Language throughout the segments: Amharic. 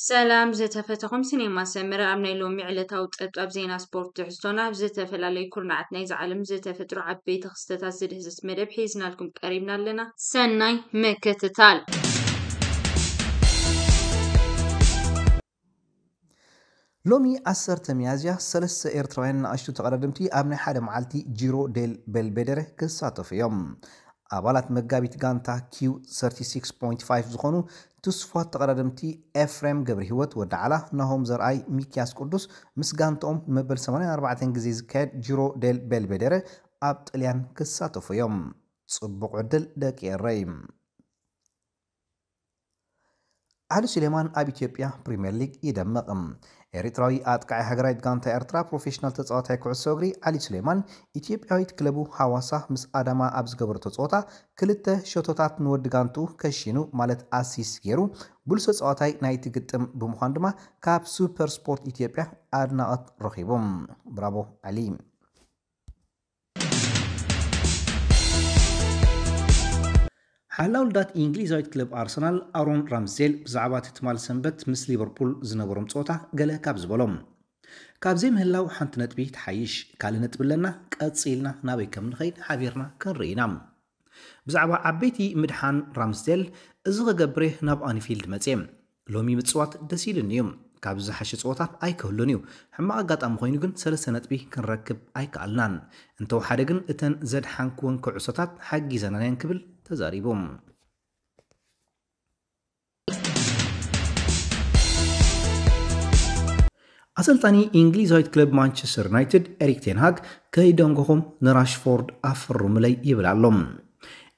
سلام زت فتحم سنیما سمر امن لومی علت او تط اب زینا سپورت حسونا زت فلالی کرنا عت نیز علم زت فترو عبی تخصت تازد هزت مر بحیز نالکم قریب نالنا سنای مکت تال لومی اثر تمیزی سلس ارتوان اشتو تقردمتی امن حرم علتی جيرو دل بل بدره کساتو فیم ኣባላት መጋቢት ጋንታ q 36.5 ዝኾኑ ትስፋት ተቐዳድምቲ ኤፍሬም ገብሪ ሂወት ወዳዓላ ናሆም ዘርኣይ ሚኪያስ ቅዱስ ምስ ጋንቶኦም መበል 84 ግዜ ዝካየድ ጅሮ ደል ቤልቤደረ ኣብ ጥልያን ክሳተፉ እዮም ጽቡቕ ዕድል ደቂ የረይ ዓሊ ሱሌማን ኣብ ኢትዮጵያ ፕሪምየር ሊግ ይደምቕ ኤርትራዊ ኣጥቃዒ ሃገራዊት ጋንታ ኤርትራ ፕሮፌሽናል ተፃዋታይ ኩዕሶ እግሪ ዓሊ ስሌማን ኢትዮጵያዊት ክለቡ ሃዋሳ ምስ ኣዳማ ኣብ ዝገበርቶ ፀወታ ክልተ ሸቶታት ንወዲ ጋንቱ ከሽኑ ማለት ኣሲስ ገይሩ ብሉፅ ፀዋታይ ናይቲ ግጥም ብምዃኑ ድማ ካብ ሱፐር ስፖርት ኢትዮጵያ ኣድናቐት ረኺቦም ብራቦ ዓሊ ሓላው ልዳት እንግሊዛዊት ክለብ ኣርሰናል ኣሮን ራምሴል ብዛዕባ እቲ ትማል ሰንበት ምስ ሊቨርፑል ዝነበሮም ፀወታ ገለ ካብ ዝበሎም ካብዘይ ምህላው ሓንቲ ነጥቢ ትሓይሽ ካልእ ነጥብ ኣለና ቀፂልና ናበይ ከም ንኸይድ ሓቢርና ክንርኢ ኢና ብዛዕባ ዓበይቲ ምድሓን ራምስዴል እዚ ከገብሬ ናብ ኣኒፊልድ መፅየ ሎሚ ምፅዋት ደስ ኢሉኒ እዩ ካብ ዝሓሸ ፀወታት ኣይክህሉን እዩ ሕማቕ ኣጋጣሚ ኮይኑ ግን ሰለስተ ነጥቢ ክንረክብ ኣይከኣልናን እንተወሓደ ግን እተን ዘድሓንክወን ክዕሶታት ሓጊዘናነን ክብል تزاريبهم አሰልጣኒ እንግሊዛዊት ክለብ ማንቸስተር ዩናይትድ ኤሪክ ቴንሃግ ከሂደንጎሆም ንራሽፎርድ ኣፈርሙ ላይ ይብላሎም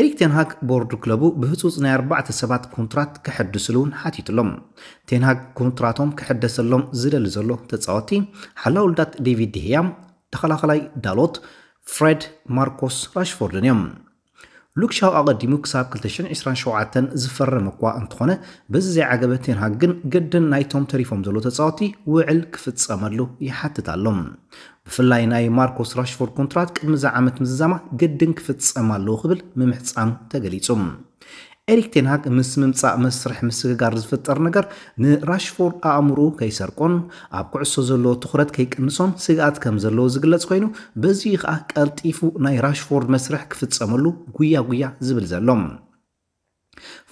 ኤሪክ ቴንሃግ ቦርዱ ክለቡ ብህፁፅ ናይ 47 ኮንትራት ክሕድስሉውን ሓቲትሎም ቴንሃግ ኮንትራቶም ክሕደሰሎም ዝደሊ ዘሎ ተፃወቲ ሓላ ውልዳት ዴቪድ ዲህያ ተኸላኸላይ ዳሎት ፍሬድ ማርኮስ ራሽፎርድን እዮም لوك شاو أقدمو كساب كلتشن عسران شوعاتن زفر مقوى انتخونا بزي عقبتين هاقن قدن نايتوم تريفوم زلو تتصاوتي وعل كفت سامرلو يحتت اللهم ብፍላይ ናይ ማርኮስ ራሽፎርድ ኮንትራት ቅድሚ ዛ ዓመት ምዝዛማ ግድን ክፍፀም ኣለዎ ክብል ምምሕፃም ተገሊጹ ኤሪክ ቴንሃግ ምስ ምምፃእ መስርሕ ምስግጋር ዝፍጠር ነገር ንራሽፎርድ ኣእምሩ ከይሰርቆን ኣብ ኩዕሶ ዘለዎ ትኩረት ከይቅንሶን ስግኣት ከም ዘለዎ ዝግለጽ ኮይኑ በዚ ከዓ ቀልጢፉ ናይ ራሽፎርድ መስርሕ ክፍፀመሉ ጉያ ጉያ ዝብል ዘሎም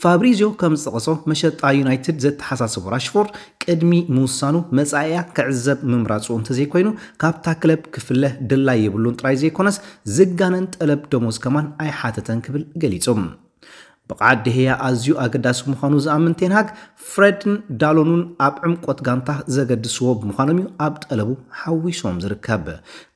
ፋብሪዚዮ ከም ዝጠቐሶ መሸጣ ዩናይትድ ዘተሓሳስቡ ራሽፎርድ ቅድሚ ምውሳኑ መጻእያ ክዕዘብ ምምራፁ እንተዘይኮይኑ ካብታ ክለብ ክፍለ ድላይ የብሉን ጥራይ ዘይኮነስ ዝጋነን ጠለብ ደሞዝ ከማን ኣይሓተተን ክብል ገሊጹ ብቓዲ ህያ ኣዝዩ ኣገዳሲ ምዃኑ ዝኣምን ቴንሃግ ፍሬድን ዳሎኑን ኣብ ዕምቆት ጋንታ ዘገድስዎ ብምዃኖም እዩ ኣብ ጠለቡ ሓዊሶም ዝርከብ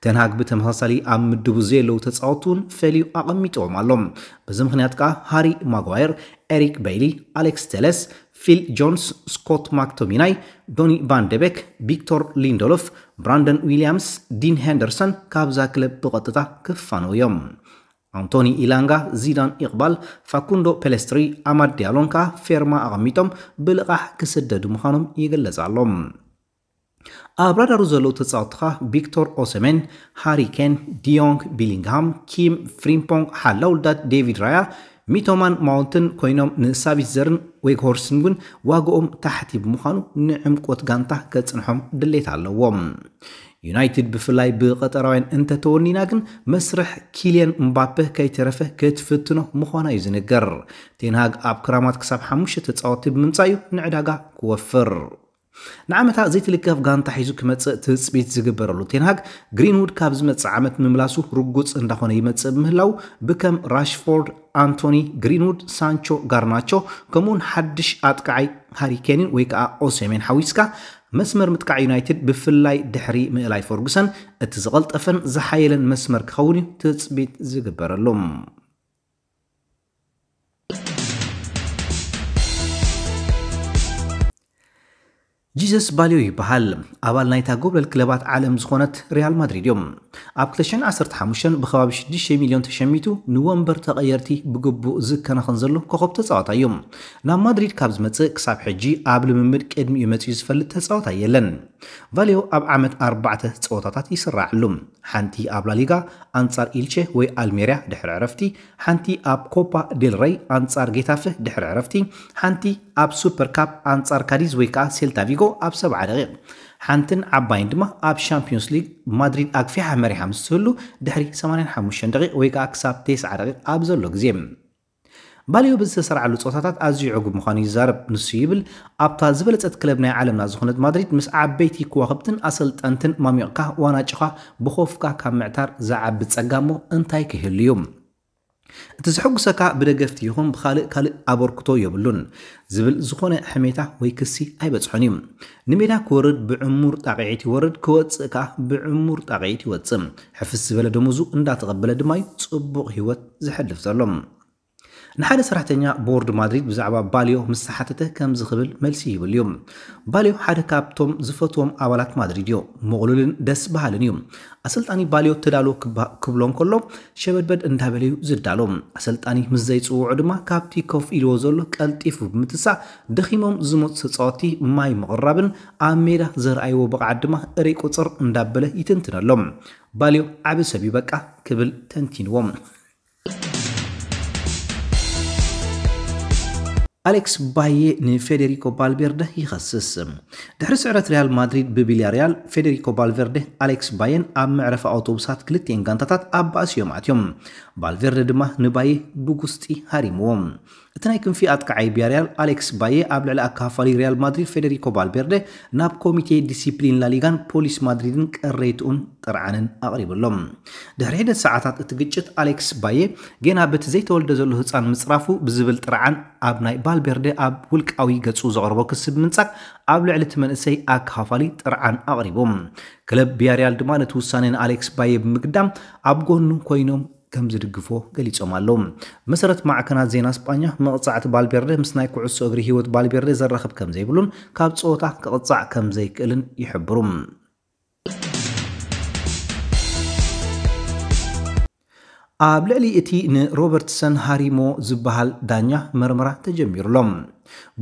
ቴንሃግ ብተመሳሳሊ ኣብ ምድቡ ዘየለዉ ተፃወቱ እውን ፈልዩ ኣቐሚጥዎም ኣሎም በዚ ምክንያት ከዓ ሃሪ ማጓየር ኤሪክ በይሊ ኣሌክስ ቴለስ ፊል ጆንስ ስኮት ማክቶሚናይ ዶኒ ባንደቤክ ቪክቶር ሊንዶሎፍ ብራንደን ዊልያምስ ዲን ሄንደርሰን ካብዛ ክለብ ብቐጥታ ክፋነው እዮም أنتوني إيلانغا زيدان إقبال فاكوندو بلستري أماد ديالونكا فيرما أغميتم بلغاح كسدد مخانم يغلز علوم أبراد روزلو تساطخة فيكتور أوسمين هاري كين ديونغ بيلينغهام كيم فريمبونغ حلولدات ديفيد رايا ሚቶማን ማውንትን ኮይኖም ንሳቪትዘርን ዌግሆርስን ግን ዋግኦም ታሕቲ ብምዃኑ ንዕምቆት ጋንታ ከጽንሖም ድሌት ኣለዎም ዩናይትድ ብፍላይ ብቀጠራውያን እንተተወኒና ግን መስርሕ ኪልየን እምባፐ ከይተረፈ ክትፍትኖ ምዃና እዩ ዝንገር ቴንሃግ ኣብ ክራማት ክሳብ ሓሙሽተ ተፃወቲ ብምምፃእ እዩ ንዕዳጋ ክወፍር ንዓመታ ዘይትልከፍ ጋንታ ሒዙ ክመፅእ ትፅቢት ዝግበረሉ ቴንሃግ ግሪንውድ ካብ ዝመፅእ ዓመት ምምላሱ ርጉፅ እንዳኾነ ይመፅእ ብምህላው ብከም ራሽፎርድ ኣንቶኒ ግሪንውድ ሳንቾ ጋርናቾ ከምኡውን ሓድሽ ኣጥቃዓይ ሃሪኬንን ወይ ከዓ ኦሴሜን ሓዊስካ መስመር ምጥቃዕ ዩናይትድ ብፍላይ ድሕሪ ምእላይ ፈርጉሰን እቲ ዝቐልጠፈን ዝሓየለን መስመር ክኸውን እዩ ትፅቢት ዝግበረሎም ጂዘስ ባልዮ ይበሃል ኣባል ናይታ ጎብለል ክለባት ዓለም ዝኾነት ሪያል ማድሪድ እዮም ኣብ 215 ብከባቢ 6 ሚልዮን ተሸሚቱ ንወንበር ተቐየርቲ ብግቡእ ዝከናኸን ዘሎ ኮኸብ ተፃወታ እዮም ናብ ማድሪድ ካብ ዝመፅእ ክሳብ ሕጂ ኣብ ልምምድ ቅድሚ እዩ መፅኡ ዝፈልጥ ተፃወታ የለን ቫሌዮ ኣብ ዓመት ኣርባዕተ ፀወታታት ይስራዓሉ ሓንቲ ኣብ ላሊጋ ኣንጻር ኢልቼ ወይ ኣልሜርያ ድሕሪ ዕረፍቲ ሓንቲ ኣብ ኮፓ ዴልረይ ኣንጻር ጌታፈ ድሕሪ ዕረፍቲ ሓንቲ ኣብ ሱፐር ካፕ ኣንጻር ካዲዝ ወይ ከዓ ሴልታቪጎ ኣብ 70 ደቂቕ ሓንትን ዓባይን ድማ ኣብ ሻምፒዮንስ ሊግ ማድሪድ ኣግፊሓ መሪሓ ምስ ትህሉ ድሕሪ 85 ደቂቕ ወይ ከዓ ክሳብ 90 ደቂቕ ኣብ ዘሎ ግዜ باليو بزተሰርዓሉ ፆታታት ኣዝዩ ዕጉብ ምዃኑ ይዛረብ ንሱ ይብል ኣብታ ዝበለፀት ክለብ ናይ ዓለምና ዝኾነት ማድሪድ ምስ ዓበይቲ ከዋኽብትን ኣሰልጠንትን ማሚቕካ ዋናጭኻ ብኸፍካ ካብ ምዕታር ዝዓቢ ፀጋሞ እንታይ ክህል እዩ እቲ ዝሕጉሰካ ብደገፍቲ ይኹም ብካልእ ካልእ ኣበርክቶ የብሉን ዝብል ዝኾነ ሕሜታ ወይ ክሲ ኣይበፅሖን እዩ ንሜዳ ክወርድ ብዕሙር ጣቂዒት ይወርድ ክወፅእ ከዓ ብዕሙር ጣቂዒት ይወፅእ ሕፍስ ዝበለ ደመዙ እንዳተቐበለ ድማ እዩ ፅቡቕ ሂወት ዝሕልፍ ዘሎ ንሓደ ሰራሕተኛ ቦርድ ማድሪድ ብዛዕባ ባልዮ ምስ ሰሓተተ ከምዚ ክብል መልሲ ይብል እዩ ባልዮ ሓደ ካብቶም ዝፈትዎም ኣባላት ማድሪድ እዩ ምቕሉልን ደስ በሃልን እዩ ኣሰልጣኒ ባልዮ ተዳሎ ክብሎም ከሎ ሸበድበድ እንዳበለዩ ዝዳሎ ኣሰልጣኒ ምስ ዘይፅውዑ ድማ ካብቲ ኮፍ ኢልዎ ዘሎ ቀልጢፉ ብምትሳእ ደኺሞም ዝመፁ ተፃወቲ ማይ ምቕራብን ኣብ ሜዳ ዘረኣይዎ ብቕዓት ድማ እረይ ቁፅር እንዳበለ ይትንትነሎም ባልዮ ዓብ ሰብ ይበቃ ክብል ተንቲንዎም ኣሌክስ ባዬ ንፌዴሪኮ ባልቬርደ ይኸስስ ድሕሪ ስዕረት ሪያል ማድሪድ ብቢልያርያል ፌደሪኮ ባልቨርደ ኣሌክስ ባየን ኣብ መዕረፊ ኣውቶቡሳት ክልቴን ጋንታታት ኣብ ባእስዮም ኣትዮም ባልቨርደ ድማ ንባየ ብጉስጢ ሃሪምዎም እቲ ናይ ክንፊ ኣጥቃዓይ ቢያርያል ኣሌክስ ባየ ኣብ ልዕሊ ኣካፋሊ ሪያል ማድሪድ ፌደሪኮ ባልቬርደ ናብ ኮሚቴ ዲሲፕሊን ላሊጋን ፖሊስ ማድሪድን ቀረይትኡን ጥርዓንን ኣቕሪብሎም ድሕሪ ሒደት ሰዓታት እቲ ግጭት ኣሌክስ ባየ ጌና በቲ ዘይተወልደ ዘሎ ህፃን ምፅራፉ ብዝብል ጥርዓን ኣብ ናይ ቫልቤርደ ኣብ ውልቃዊ ገጹ ዘቕርቦ ክስ ብምንጻቅ ኣብ ልዕሊ እቲ መንእሰይ ኣካፋሊ ጥርዓን ኣቕሪቦም ክለብ ቢያርያል ድማ ነቲ ውሳነ ንኣሌክስ ባየ ብምግዳም ኣብ ጎኑ ኮይኖም ከም ዝድግፎ ገሊፆም ኣለዉ መሰረት ማዕከናት ዜና ስጳኛ መቕፃዕቲ ባልቤርደ ምስ ናይ ኩዕሶ እግሪ ሂወት ባልቤርደ ዘራኽብ ከም ዘይብሉን ካብ ፀወታ ክቕፃዕ ከም ዘይክእልን ይሕብሩ ኣብ ልዕሊ እቲ ንሮበርትሰን ሃሪሞ ዝበሃል ዳኛ መርምራ ተጀሚሩሎም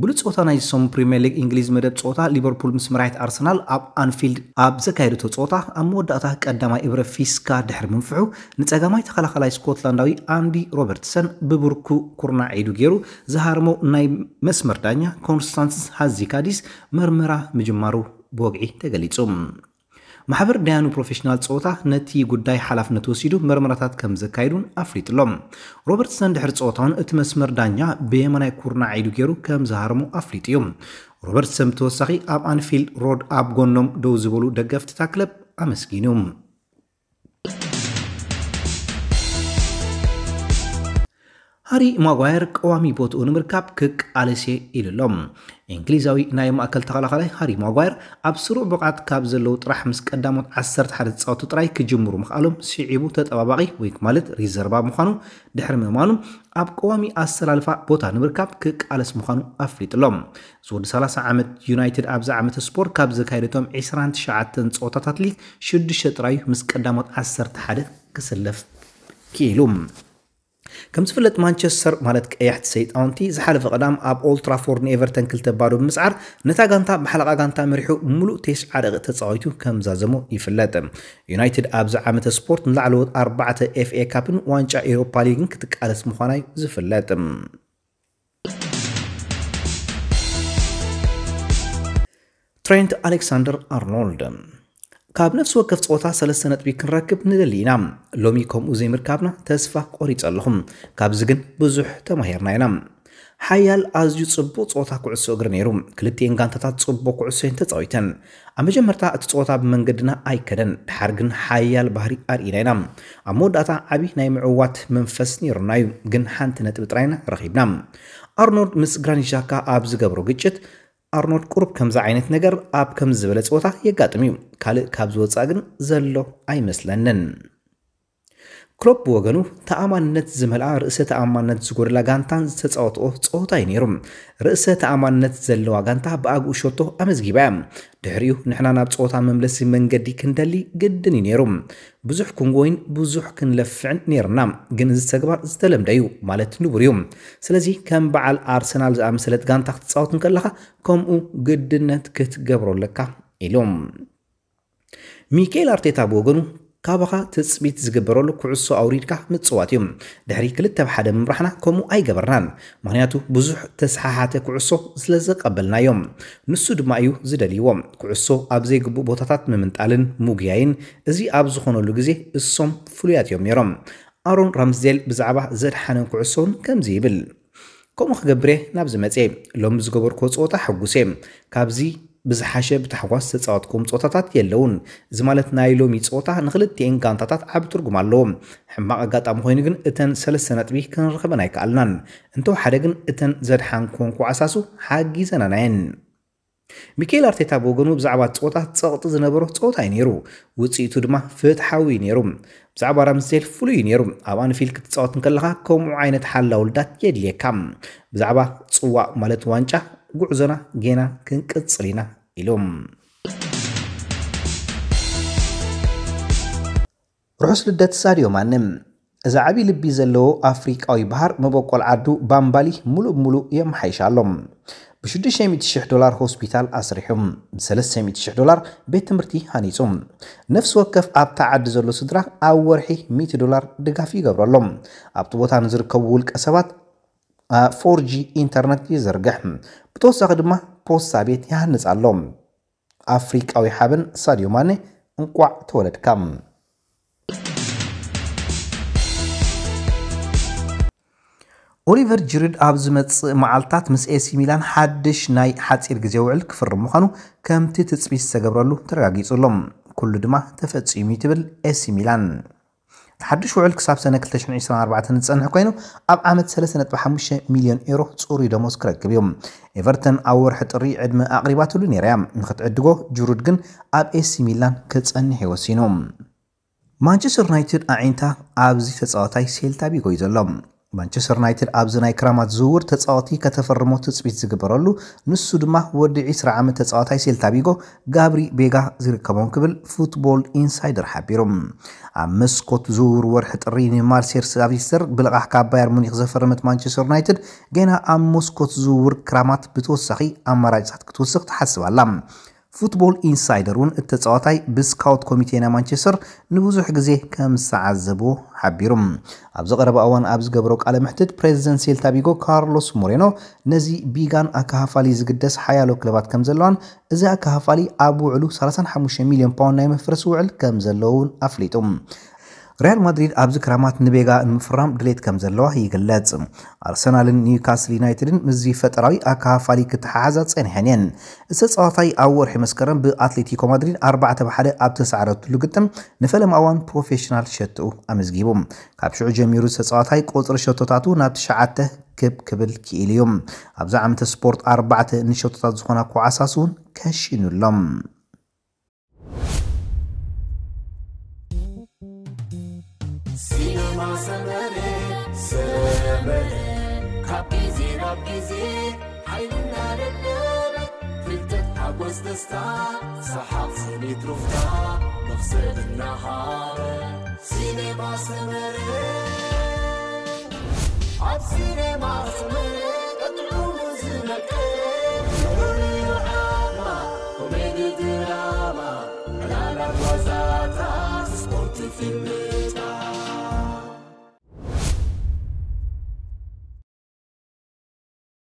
ብሉፅ ፆታ ናይ ሶም ፕሪምየር ሊግ እንግሊዝ መደብ ፆታ ሊቨርፑል ምስ መራሒት ኣርሰናል ኣብ ኣንፊልድ ኣብ ዘካየደቶ ፆታ ኣብ መወዳእታ ቀዳማይ እብረ ፊስካ ድሕሪ ምንፍዑ ንፀጋማይ ተኸላኸላይ ስኮትላንዳዊ ኣንዲ ሮበርትሰን ብብርኩ ኩርና ዒዱ ገይሩ ዝሃርሞ ናይ መስመር ዳኛ ኮንስታንስ ሃዚካዲስ መርምራ ምጅማሩ ብወግዒ ተገሊጹ ማሕበር ዳያኑ ፕሮፌሽናል ፀወታ ነቲ ጉዳይ ሓላፍነት ወሲዱ መርመራታት ከም ዘካይዱን ኣፍሊጡሎም ሮበርትሰን ድሕሪ ፀወታውን እቲ መስመር ዳኛ ብየመናይ ኩርና ዒዱ ገይሩ ከም ዝሃርሙ ኣፍሊጡ እዩ ሮበርትሰን ብተወሳኺ ኣብ ኣንፊልድ ሮድ ኣብ ጎኖም ደው ዝበሉ ደገፍትታ ክለብ ኣመስጊኑ ሃሪ ማጓየር ቀዋሚ ቦትኡ ንምርካብ ክቅ ክቃለሴ ኢሉ እንግሊዛዊ ናይ ማእከል ተኸላኸላይ ሃሪ ማጓየር ኣብ ስሩዕ ብቕዓት ካብ ዘለዉ ጥራሕ ምስ ቀዳሞት 11 ተፃወቱ ጥራይ ክጅምሩ ምክኣሎም ስዒቡ ተጠባባቂ ወይ ማለት ሪዘርቫ ምዃኑ ድሕሪ ምእማኑ ኣብ ቀዋሚ ኣሰላልፋ ቦታ ንምርካብ ክቃለስ ምዃኑ ኣፍሊጡሎም ዝወዲ 30 ዓመት ዩናይትድ ኣብዚ ዓመት ስፖርት ካብ ዘካየደቶም 29 ፀወታታት ሊግ 6 ጥራዩ ምስ ቀዳሞት 11 ክስለፍ ኪኢሉ ከም ዝፍለጥ ማንቸስተር ማለት ቀያሕቲ ሰይጣውንቲ ዝሓለፈ ቀዳም ኣብ ኦልትራፎርድ ንኤቨርተን ክልተ ባዶ ብምስዓር ነታ ጋንታ ብሓለቓ ጋንታ መሪሑ ሙሉእ ተስዓ ደቂ ተፃዊቱ ከም ዛዘሞ ይፍለጥ ዩናይትድ ኣብዚ ዓመተ ስፖርት ንላዕለወት ኣርባዕተ ኤፍኤ ካፕን ዋንጫ ኤሮፓ ሊግን ክትቃለስ ምዃናይ ዝፍለጥ ትሬንት ኣሌክሳንደር ኣርኖልድ ካብ ነፍሲ ወከፍ ፀወታ ሰለስተ ነጥቢ ክንረክብ ንደሊ ኢና ሎሚ ከምኡ ዘይምርካብና ተስፋ ቆሪፅ ኣለኹም ካብዚ ግን ብዙሕ ተማሂርና ኢና ሓያል ኣዝዩ ፅቡቅ ፀወታ ኩዕሶ እግሪ ነይሩ ክልቲኤን ጋንታታት ፅቡቅ ኩዕሶ እየን ተጻዊተን ኣብ መጀመርታ እቲ ፀወታ ብመንገድና ኣይከደን ድሓር ግን ሓያል ባህሪ ኣርኢና ኢና ኣብ መወዳእታ ዓብዪ ናይ ምዕዋት መንፈስ ነይሩና እዩ ግን ሓንቲ ነጥቢ ጥራይና ረኺብና ኣርኖልድ ምስ ግራኒት ዣካ ኣብ ዝገብሮ ግጭት ኣርኖልድ ቁርብ ከምዚ ዓይነት ነገር ኣብ ከምዝበለ ዝበለ ፀወታ የጋጥም እዩ ካልእ ካብ ዝወፃእ ግን ዘሎ ኣይመስለንን ክሎፕ ብወገኑ ተኣማንነት ዝመልኣ ርእሰ ተኣማንነት ዝጎደላ ጋንታን ዝተፃወትኦ ፀወታ እዩ ነይሩ ርእሰ ተኣማንነት ዘለዋ ጋንታ ብኣግኡ ሸቶ ኣመዝጊባ እያ ድሕሪኡ ንሕና ናብ ፀወታ መምለሲ መንገዲ ክንደሊ ግድን እዩ ነይሩ ብዙሕ ክንጎይን ብዙሕ ክንለፍዕን ነይርና ግን እዚ ተግባር ዝተለምደ እዩ ማለት ንቡር እዩ ስለዚ ከም በዓል ኣርሰናል ዝኣመሰለት ጋንታ ክትፃወትን ከለካ ከምኡ ግድነት ክትገብሮ ኢሎም ሚካኤል ኣርቴታ ብወገኑ ካባኻ ትፅቢት ዝግበረሉ ኩዕሶ ኣውሪድካ ምፅዋት እዮም ድሕሪ ክልተ ብሓደ ምምራሕና ከምኡ ኣይገበርናን ምክንያቱ ብዙሕ ተሰሓሓተ ኩዕሶ ስለ ዘቐበልናዮም ንሱ ድማ እዩ ዝደልይዎም ኩዕሶ ኣብ ዘይግቡእ ቦታታት ምምንጣልን ምጉያይን እዚ ኣብ ዝኾነሉ ግዜ እሶም ፍሉያት እዮም ነይሮም ኣሮን ራምስዴል ብዛዕባ ዘድሓነ ኩዕሶን ከምዚ ይብል ከምኡ ክገብር ናብ ዝመፀ ሎሚ ዝገበርኮ ፀወታ ሕጉስ ካብዚ بزحشة بتحواس تصاوتكم صوتات يلون زمالت نايلو مي صوتا نخلت تين كانتات عب ترجم لهم حما قاطع مخوين جن اتن سلس سنة بيه كان رخبنا يكالنان انتو حرجن اتن زد حنكون كوعساسو حاجي زنانين ሚካኤል ኣርቴታ ብወገኑ ብዛዕባ ፀወታት ፀቕጢ ዝነበሮ ፀወታ እዩ ነይሩ ውፅኢቱ ድማ ፍትሓዊ እዩ ነይሩ ብዛዕባ ራምስዴል ፍሉይ እዩ ነይሩ ኣብ ኣንፊል ክትፃወት ንከለኻ ከምኡ ዓይነት ሓላ ውልዳት የድልየካ ብዛዕባ ፅዋዕ ማለት ዋንጫ ጉዕዞና ጌና ክንቅጽል ኢና ኢሎም ርሑስ ልደት ሳድዮ ማነ እዚ ዓብዪ ልቢ ዘለዎ ኣፍሪቃዊ ባህር መበቆል ዓዱ ባምባሊ ሙሉእ ሙሉእ የመሓይሻ ኣሎም ብ600,000 ዶላር ሆስፒታል ኣስሪሑ ብ300,000 ዶላር ቤት ትምህርቲ ሃኒፁ ነፍሲ ወከፍ ኣብታ ዓዲ ዘሎ ስድራ ኣብ ወርሒ 100 ዶላር ድጋፍ ይገብረሎም ኣብቲ ቦታ ንዝርከቡ ውልቀ ሰባት 4g ኢንተርነት ይዘርግሕ ብተወሳኺ ድማ ፖስታ ቤት ይሃንፅ ኣሎ ኣፍሪቃዊ ሓብን ሳድዮ ማነ እንቋዕ ተወለድካ ኦሊቨር ጅሪድ ኣብ ዝመፅእ መዓልትታት ምስ ኤሲ ሚላን ሓድሽ ናይ ሓፂር ግዜ ውዕል ክፍርም ምዃኑ ከምቲ ትፅቢት ዝተገብረሉ ተረጋጊጹሎም ኩሉ ድማ ተፈፂሙ ትብል ኤሲ ሚላን ሓድሽ ውዕል ክሳብ ሰነ 224 ዝፀንሕ ኮይኑ ኣብ ዓመት 3.5 ሚልዮን ዩሮ ፅሩይ ደሞዝ ክረክብ እዩ ኤቨርተን ኣብ ወርሒ ጥሪ ዕድመ ኣቕሪባትሉ ነይራ ንክትዕድጎ ጅሩድ ግን ኣብ ኤሲ ሚላን ክፀኒሕ ይወሲኑ ማንቸስተር ዩናይትድ ኣዒንታ ኣብዚ ተፃወታይ ሴልታ ቢጎዩ እዩ ዘሎ ማንቸስተር ዩናይትድ ኣብዚ ናይ ክራማት ዝውውር ተፃወቲ ከተፈርሞ ትፅቢት ዝግበረሉ ንሱ ድማ ወዲ 20 ዓመት ተፃዋታይ ሴልታ ቢጎ ጋብሪ ቤጋ ዝርከቦም ክብል ፉትቦል ኢንሳይደር ሓቢሩ ኣብ መስኮት ዝውውር ወርሒ ጥሪ ንማርሴር ሳቪስተር ብልቓሕ ካብ ባየር ሙኒክ ዘፈረመት ማንቸስተር ዩናይትድ ገና ኣብ መስኮት ዝውውር ክራማት ብተወሳኺ ኣማራጭታት ክትውስኽ ትሓስብ ኣላ ፉትቦል ኢንሳይደር እውን እቲ ተፃዋታይ ብስካውት ኮሚቴ ናይ ማንቸስተር ንብዙሕ ግዜ ከም ዝተዓዘቦ ሓቢሩ ኣብዚ ቀረባ እዋን ኣብ ዝገብሮ ቃለ ምሕትት ፕሬዚደንት ሴልታ ቢጎ ካርሎስ ሞሬኖ ነዚ ቢጋን ኣከፋፋሊ ዝግደስ ሓያሎ ክለባት ከም ዘለዋን እዚ ኣከፋፋሊ ኣብ ውዕሉ 35 ሚልዮን ፓውንድ ናይ መፍረስ ውዕል ከም ዘለውን ኣፍሊጡ ሪያል ማድሪድ ኣብዚ ክራማት ንቤጋ ንምፍራም ድሌት ከም ዘለዋ ይግለጽ ኣርሰናልን ኒውካስል ዩናይትድን ምዝ ፈጠራዊ ኣካፋሊ ክትሓሓዛ ፀኒሐን እየን እቲ ፀዋታይ ኣብ ወርሒ መስከረም ብኣትሌቲኮ ማድሪድ 4 ብ1 ኣብ ተሰዕረትሉ ግጥም ንፈለማ እዋን ፕሮፌሽናል ሸትኡ ኣመዝጊቡ ካብ ሽዑ ጀሚሩ ተፀዋታይ ቆፅሪ ሸቶታቱ ናብ ትሸዓተ ክብ ክብል ክኢል እዩ ኣብዚ ዓመተ ስፖርት 4 ንሸቶታት ዝኾና ኩዓሳስ እውን ከሽኑሎም استستا سحاب سني تروفتا نفصل النهار سينما سمري عب سينما سمري قطعو مزنك حرية وعامة كوميدي دراما على الوزارة سبورت فيلمي